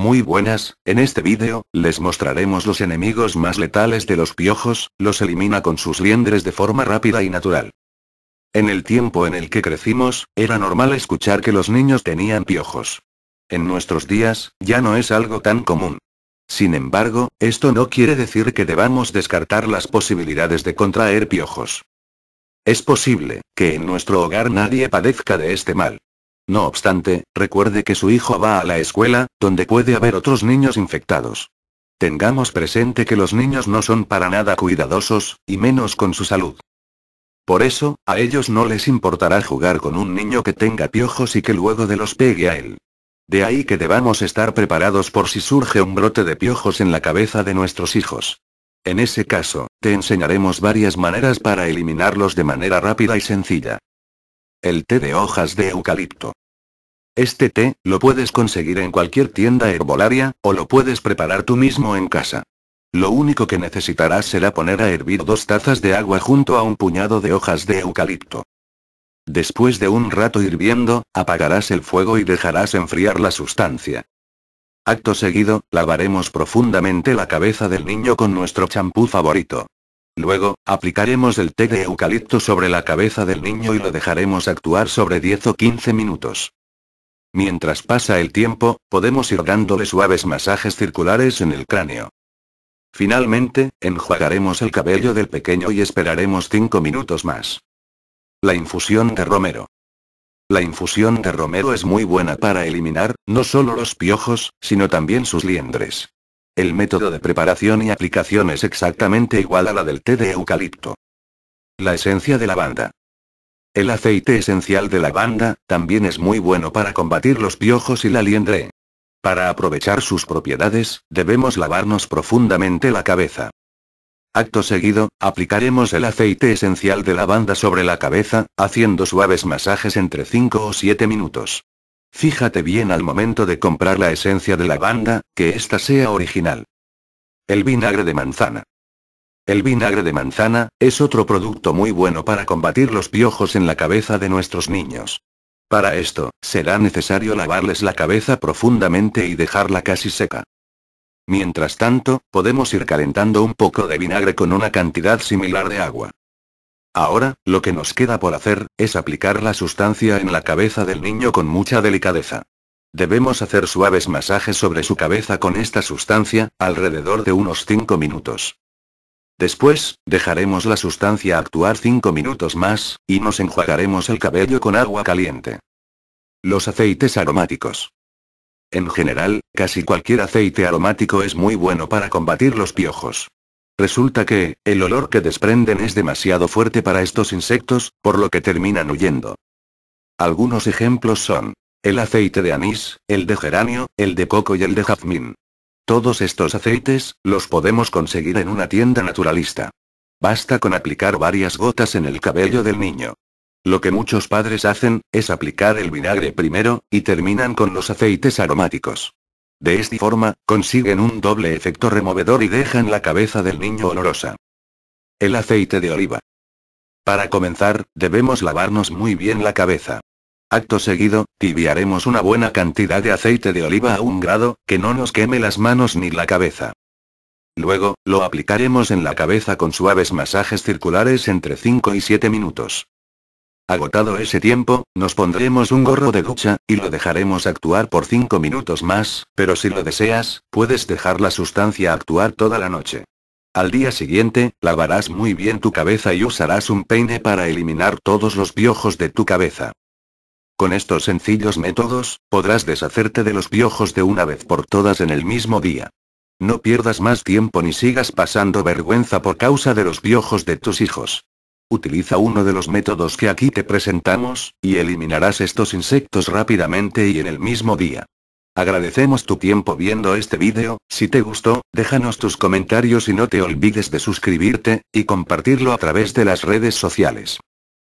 Muy buenas, en este vídeo, les mostraremos los enemigos más letales de los piojos, los elimina con sus liendres de forma rápida y natural. En el tiempo en el que crecimos, era normal escuchar que los niños tenían piojos. En nuestros días, ya no es algo tan común. Sin embargo, esto no quiere decir que debamos descartar las posibilidades de contraer piojos. Es posible, que en nuestro hogar nadie padezca de este mal. No obstante, recuerde que su hijo va a la escuela, donde puede haber otros niños infectados. Tengamos presente que los niños no son para nada cuidadosos, y menos con su salud. Por eso, a ellos no les importará jugar con un niño que tenga piojos y que luego de los pegue a él. De ahí que debamos estar preparados por si surge un brote de piojos en la cabeza de nuestros hijos. En ese caso, te enseñaremos varias maneras para eliminarlos de manera rápida y sencilla. El té de hojas de eucalipto. Este té, lo puedes conseguir en cualquier tienda herbolaria, o lo puedes preparar tú mismo en casa. Lo único que necesitarás será poner a hervir dos tazas de agua junto a un puñado de hojas de eucalipto. Después de un rato hirviendo, apagarás el fuego y dejarás enfriar la sustancia. Acto seguido, lavaremos profundamente la cabeza del niño con nuestro champú favorito. Luego, aplicaremos el té de eucalipto sobre la cabeza del niño y lo dejaremos actuar sobre 10 o 15 minutos. Mientras pasa el tiempo, podemos ir dándole suaves masajes circulares en el cráneo. Finalmente, enjuagaremos el cabello del pequeño y esperaremos 5 minutos más. La infusión de romero. La infusión de romero es muy buena para eliminar, no solo los piojos, sino también sus liendres. El método de preparación y aplicación es exactamente igual a la del té de eucalipto. La esencia de lavanda. El aceite esencial de lavanda, también es muy bueno para combatir los piojos y la liendre. Para aprovechar sus propiedades, debemos lavarnos profundamente la cabeza. Acto seguido, aplicaremos el aceite esencial de lavanda sobre la cabeza, haciendo suaves masajes entre 5 o 7 minutos. Fíjate bien al momento de comprar la esencia de lavanda, que ésta sea original. El vinagre de manzana. El vinagre de manzana, es otro producto muy bueno para combatir los piojos en la cabeza de nuestros niños. Para esto, será necesario lavarles la cabeza profundamente y dejarla casi seca. Mientras tanto, podemos ir calentando un poco de vinagre con una cantidad similar de agua. Ahora, lo que nos queda por hacer, es aplicar la sustancia en la cabeza del niño con mucha delicadeza. Debemos hacer suaves masajes sobre su cabeza con esta sustancia, alrededor de unos 5 minutos. Después, dejaremos la sustancia actuar 5 minutos más, y nos enjuagaremos el cabello con agua caliente. Los aceites aromáticos. En general, casi cualquier aceite aromático es muy bueno para combatir los piojos. Resulta que, el olor que desprenden es demasiado fuerte para estos insectos, por lo que terminan huyendo. Algunos ejemplos son, el aceite de anís, el de geranio, el de coco y el de jazmín. Todos estos aceites, los podemos conseguir en una tienda naturalista. Basta con aplicar varias gotas en el cabello del niño. Lo que muchos padres hacen, es aplicar el vinagre primero, y terminan con los aceites aromáticos. De esta forma, consiguen un doble efecto removedor y dejan la cabeza del niño olorosa. El aceite de oliva. Para comenzar, debemos lavarnos muy bien la cabeza. Acto seguido, tibiaremos una buena cantidad de aceite de oliva a un grado, que no nos queme las manos ni la cabeza. Luego, lo aplicaremos en la cabeza con suaves masajes circulares entre 5 y 7 minutos. Agotado ese tiempo, nos pondremos un gorro de ducha, y lo dejaremos actuar por 5 minutos más, pero si lo deseas, puedes dejar la sustancia actuar toda la noche. Al día siguiente, lavarás muy bien tu cabeza y usarás un peine para eliminar todos los piojos de tu cabeza. Con estos sencillos métodos, podrás deshacerte de los piojos de una vez por todas en el mismo día. No pierdas más tiempo ni sigas pasando vergüenza por causa de los piojos de tus hijos. Utiliza uno de los métodos que aquí te presentamos, y eliminarás estos insectos rápidamente y en el mismo día. Agradecemos tu tiempo viendo este vídeo, si te gustó, déjanos tus comentarios y no te olvides de suscribirte, y compartirlo a través de las redes sociales.